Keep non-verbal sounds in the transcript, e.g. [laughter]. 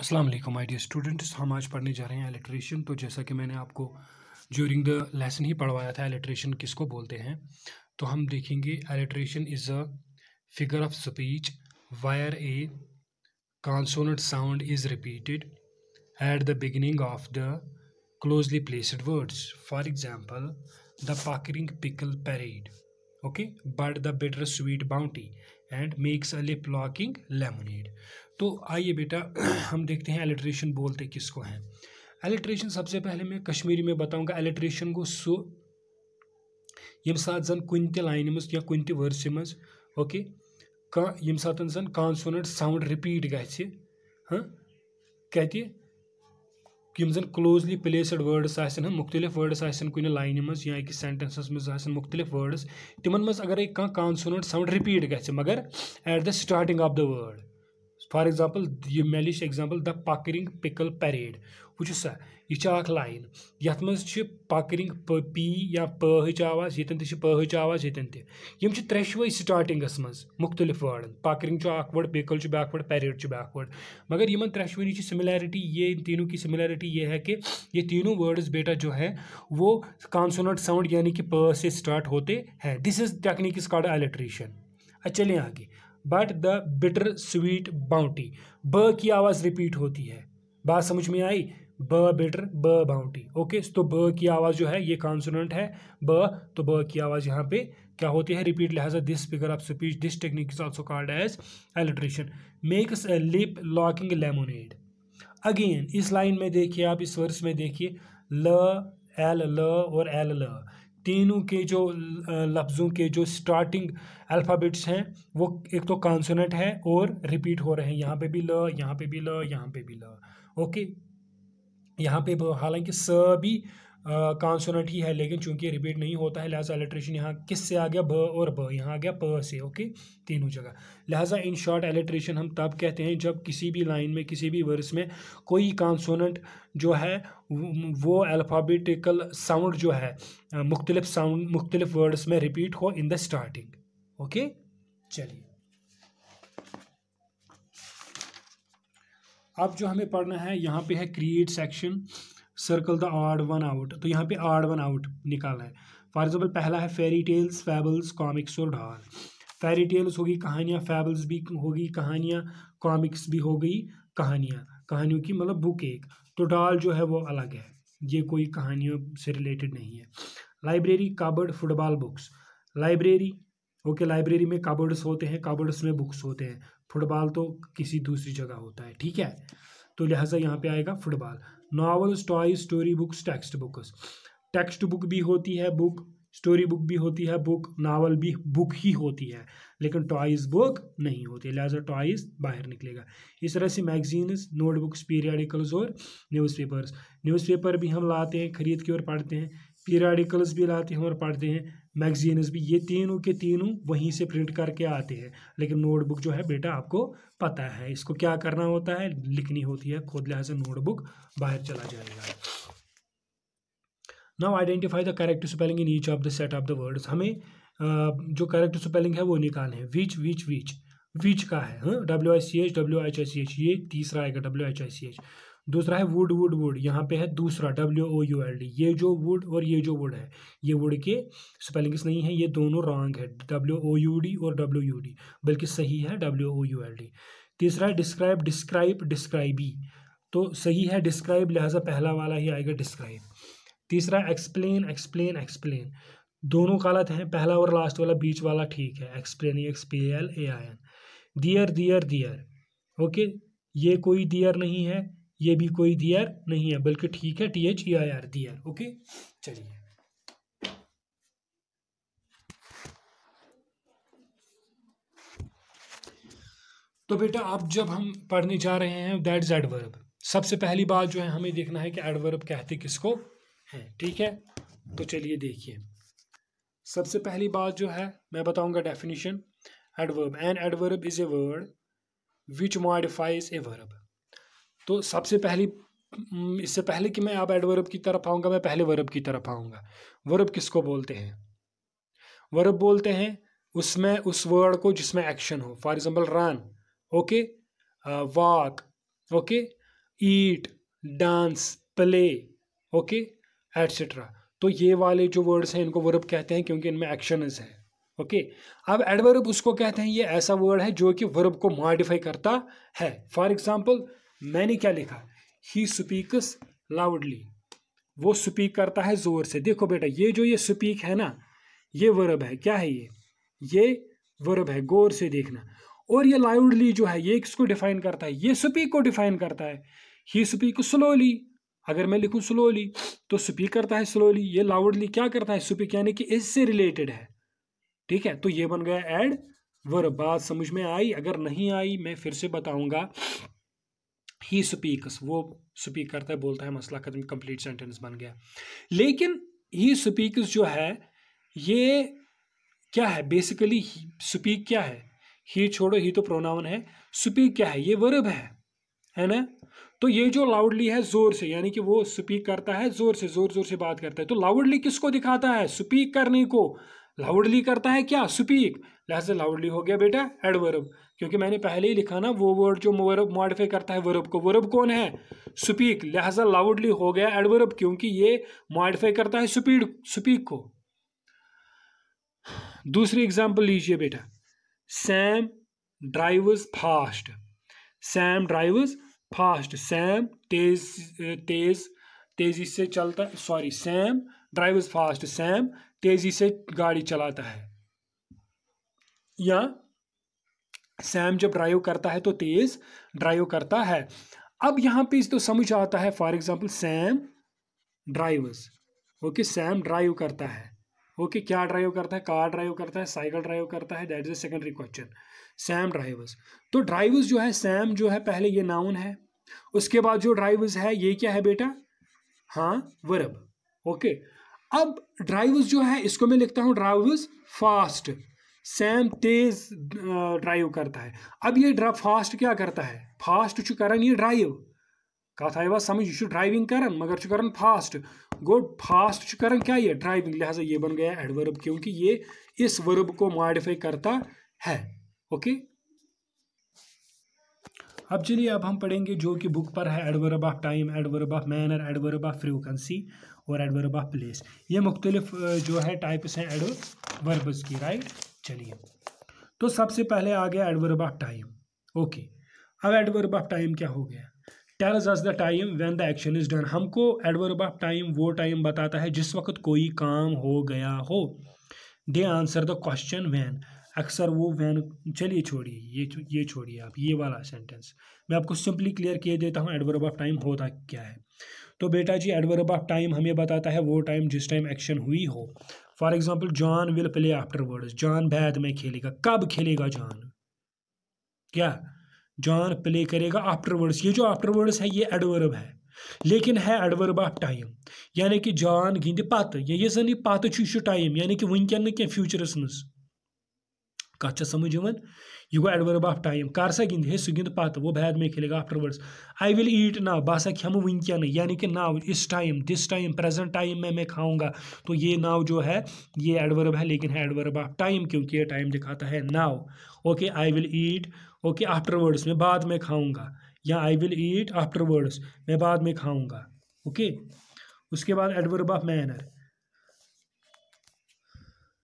असलम आई dear students हम आज पढ़ने जा रहे हैं एलिट्रेशन तो जैसा कि मैंने आपको ज्यूरिंग द लेसन ही पढ़वाया था एलिट्रेशन किसको बोलते हैं तो हम देखेंगे alliteration is a figure of speech where a consonant sound is repeated at the beginning of the closely placed words for example the packing pickle parade okay but the better sweet bounty and makes a lip locking lemonade तो आइए बेटा [clears throat] हम देखते हैं alliteration बोलते किसको हैं alliteration सबसे पहले मैं कश्मीरी में बताऊंगा एलिट्रेशन गो सो यम साथ जन कुन तह लाइन मज या कुन तह वर्स में ओके का यम साथ जन कॉन्सोनेंट साउंड रिपीट गि कत यम जन क्लोजली प्लेसड वर्ड्स आसन मुख्तलिफ वर्ड्स आसन कुन लाइन में या अकिस सेंटेंसस मज आसन मुख्तलिफ वर्ड्स तिमन में अगर कॉन्सोनेंट साउंड रिपीट गि मगर at the starting of the word for example یہِ مےٚ لیٖچھ example the packing pickle parade وٕچھِو سا یہِ چھِ اَکھ لایِن یَتھ منٛز چھِ پَکرِنٛگ پی یا پٲہٕچ آواز ییٚتٮ۪ن تہِ چھِ پٲہٕچ آواز ییٚتٮ۪ن تہِ یِم چھِ ترٛیشوَے سٹاٹِنٛگَس منٛز مُختٔلِف وٲڈَن پَکرِنٛگ چھُ اَکھ وٲڈ پِکٕل چھُ بیٛاکھ وٲڈ پیریڈ چھُ بیٛاکھ وٲڈ مگر یِمَن ترٛیشوٕنی چھِ سِمِلیرِٹی یہِ इन تینوں کی سِمِلیرِٹی یہِ ہے کہ یہ تینوں वर्ड्स बेटा जो है वो कॉन्सोनेंट साउंड यानी कि प से स्टार्ट होते हैं दिस इज टेक्निक کاڈ कॉल्ड अलिट्रेशन چلے آگے but the bitter sweet bounty ब की आवाज़ रिपीट होती है बात समझ में आई ब बिटर ब बाउंटी ओके तो ब की आवाज़ जो है ये कॉन्सोनेंट है ब तो ब की आवाज़ यहाँ पे क्या होती है रिपीट लिहाजा this figure of speech this technique is also called as alliteration makes a lip locking lemonade again इस लाइन में देखिए आप इस वर्स में देखिए ल एल ल और एल ल तीनों के जो लफ्ज़ों के जो स्टार्टिंग अल्फ़ाबेट्स हैं वो एक तो कॉन्सोनेंट है और रिपीट हो रहे हैं यहाँ पे भी ल यहाँ पे भी ल यहाँ पे भी ल ओके यहाँ पे हालांकि स भी कॉन्सोनेंट ही है लेकिन चूंकि रिपीट नहीं होता है लिहाजा एलिट्रेशन यहाँ किस से आ गया ब और ब यहाँ आ गया प से ओके तीनों जगह लिहाजा इन शॉर्ट एलिट्रेशन हम तब कहते हैं जब किसी भी लाइन में किसी भी वर्स में कोई कॉन्सोनेंट जो है वो अल्फ़ाबेटिकल साउंड जो है मुख्तलिफ साउंड मुख्तलिफ वर्ड्स में रिपीट हो इन द स्टार्टिंग ओके चलिए अब जो हमें पढ़ना है यहाँ पे है create section circle the odd one out तो यहाँ पे आर्ड वन आउट निकालना है फॉर एग्जाम्पल पहला है फेरी टेल्स फैबल्स कॉमिक्स और डॉल फेरी टेल्स होगी कहानियाँ फैबल्स भी होगी कहानियाँ कॉमिक्स भी हो गई कहानियाँ कहानियों की मतलब बुक एक तो डॉल जो है वो अलग है ये कोई कहानियों से रिलेटेड नहीं है library cupboard football books library okay library में काबर्ड्स होते हैं काबर्ड्स में बुक्स होते हैं फुटबॉल तो किसी दूसरी जगह होता है ठीक है तो लिहाजा यहाँ पे आएगा football novels toys story books text books text book भी होती है बुक स्टोरी बुक भी होती है बुक नावल भी बुक ही होती है लेकिन टॉयज़ बुक नहीं होती लिहाजा टॉयज़ बाहर निकलेगा इस तरह से मैगजीन्स नोटबुक्स पीरियडिकल्स और न्यूज़पेपर्स न्यूज़पेपर भी हम लाते हैं ख़रीद के और पढ़ते हैं पीरियडिकल्स भी लाते हैं और पढ़ते हैं मैगजीन्स भी ये तीनों के तीनों वहीं से प्रिंट करके आते हैं लेकिन नोटबुक जो है बेटा आपको पता है इसको क्या करना होता है लिखनी होती है खुद लिहाजा नोटबुक बाहर चला जाएगा now identify the correct spelling in each of the set of the words हमें जो करेक्ट स्पेलिंग है वो निकालना हैं विच विच विच विच का है W I C H W H I C H ये तीसरा आएगा W H I C H दूसरा है वुड वुड वुड यहाँ पे है दूसरा W O U L D ये जो वुड और ये जो वुड है ये वुड के स्पेलिंग्स नहीं है ये दोनों रॉन्ग है डब्ल्यू ओ यू डी और डब्ल्यू यू डी बल्कि सही है W O U L D तीसरा है डिस्क्राइब डिस्क्राइब डिस्क्राइबी तो सही है डिस्क्राइब लिहाजा पहला वाला ही आएगा डिस्क्राइब तीसरा एक्सप्लेन एक्सप्लेन एक्सप्लेन दोनों गलत हैं पहला और लास्ट वाला बीच वाला ठीक है explain X P L A I N there there there okay ये कोई दियर नहीं है ये भी कोई दियर आर नहीं है बल्कि ठीक है T H E I R their are okay चलिए तो बेटा अब जब हम पढ़ने जा रहे हैं दैट इज एडवर्ब सबसे पहली बात जो है हमें देखना है कि एडवर्ब कहते किसको हैं ठीक है तो चलिए देखिए सबसे पहली बात जो है मैं बताऊंगा definition adverb an adverb is a word which modifies a verb तो सबसे पहली इससे पहले कि मैं अब एडवर्ब की तरफ आऊँगा मैं पहले वर्ब की तरफ आऊँगा वर्ब किसको बोलते हैं वर्ब बोलते हैं उसमें उस वर्ड को जिसमें एक्शन हो for example run okay walk okay eat dance play okay etcetera तो ये वाले जो वर्ड्स हैं इनको वर्ब कहते हैं क्योंकि इनमें एक्शन है ओके अब एडवर्ब उसको कहते हैं ये ऐसा वर्ड है जो कि वर्ब को मॉडिफाई करता है फॉर एग्ज़ाम्पल मैंने क्या लिखा ही स्पीक्स लाउडली वो स्पीक करता है ज़ोर से देखो बेटा ये जो ये स्पीक है ना ये वर्ब है क्या है ये ये वर्ब है गौर से देखना और ये लाउडली जो है ये किसको डिफाइन करता है ये स्पीक को डिफाइन करता है ही स्पीक स्लोली अगर मैं लिखूं स्लोली तो स्पीक करता है स्लोली ये लाउडली क्या करता है स्पीक यानी कि इससे रिलेटेड है ठीक है तो ये बन गया एड वर्ब बात समझ में आई अगर नहीं आई मैं फिर से बताऊंगा ही स्पीक्स वो स्पीक करता है बोलता है मसला खत्म कंप्लीट सेंटेंस बन गया लेकिन ही स्पीक्स जो है ये क्या है बेसिकली स्पीक क्या है ही छोड़ो ही तो प्रोनाउन है स्पीक क्या है ये वर्ब है है ना तो ये जो लाउडली है जोर से यानी कि वो स्पीक करता है जोर से जोर जोर से बात करता है तो लाउडली किसको दिखाता है स्पीक करने को लाउडली करता है क्या स्पीक लिहाजा लाउडली हो गया बेटा एडवर्ब क्योंकि मैंने पहले ही लिखा ना वो वर्ड जो वर्ब मॉडिफाई करता है वर्ब को वर्ब कौन है स्पीक लिहाजा लाउडली हो गया एडवर्ब क्योंकि ये मॉडिफाई करता है स्पीड स्पीक को दूसरी एग्जाम्पल लीजिए बेटा Sam drivers fast Sam drivers fast Sam तेज तेज तेज़ी से चलता sorry Sam drives fast Sam तेज़ी से गाड़ी चलाता है या सैम जब ड्राइव करता है तो तेज़ ड्राइव करता है अब यहां पे तो समझ आता है for example Sam drivers okay Sam drive करता है ओके okay, क्या ड्राइव करता है कार ड्राइव करता है साइकिल ड्राइव करता है that is a secondary question Sam drivers तो ड्राइवर्स जो है सैम जो है पहले ये नाउन है उसके बाद जो ड्राइवर्स है ये क्या है बेटा हाँ वर्ब ओके okay. अब ड्राइव्स जो है इसको मैं लिखता हूँ ड्राइव्स फास्ट सैम तेज ड्राइव करता है अब ये ड्रा फास्ट क्या करता है फास्ट करान यह ड्राइव कथ आवा समझ यह ड्राइविंग करान मगर करान फास्ट गो फास्ट करान क्या ये ड्राइविंग लिहाजा ये बन गया एडवर्ब क्योंकि ये इस वर्ब को मॉडिफाई करता है ओके अब चलिए अब हम पढ़ेंगे जो कि बुक पर है adverb of time adverb of manner adverb of frequency और एडवर्ब ऑफ प्लेस ये मुख्तलिफ जो है टाइप्स हैं एडवर्ब्स की राइट चलिए तो सबसे पहले आ गया एडवर्ब ऑफ टाइम ओके अब एडवर्ब ऑफ टाइम क्या हो गया tells us the time when the action is done हमको एडवर्ब ऑफ टाइम वो टाइम बताता है जिस वक्त कोई काम हो गया हो they answer the question when अक्सर वो वैन चलिए छोड़िए ये ये छोड़िए आप ये वाला सेंटेंस मैं आपको सिंपली क्लियर किए देता हूँ एडवर्ब ऑफ टाइम होता क्या है तो बेटा जी एडवर्ब ऑफ टाइम हमें बताता है वो टाइम जिस टाइम एक्शन हुई हो for example John will play afterwards John बैद में खेलेगा कब खेलेगा जॉन क्या जॉन प्ले करेगा आफ्टर वर्ड्स ये जो आफ्टर वर्ड्स है ये एडवर्ब है लेकिन है एडवर्ब ऑफ टाइम यानी कि जॉन गिंद पत ये जन यह पत टाइम यानी कि वनक फ्यूचरस मज कत समझ यह गो एडवर्ब आफ टाइम कर सा गिंद हे सह गिंद पत वो बाद में खेलेगा आफ्टरवर्ड्स आई विल ईट ना बह सा खेम वनकन यानी कि नाव इस time this time present time में मैं खाऊंगा तो ये नाव जो है ये एडवर्ब है लेकिन है एडवर्ब आफ टाइम क्योंकि ये टाइम दिखाता है now okay I will eat okay afterwards मैं बाद में खाऊंगा या आई विल ईट आफ्टरवर्ड्स मैं बाद में खाऊंगा ओके उसके बाद एडवर्ब आफ मैनर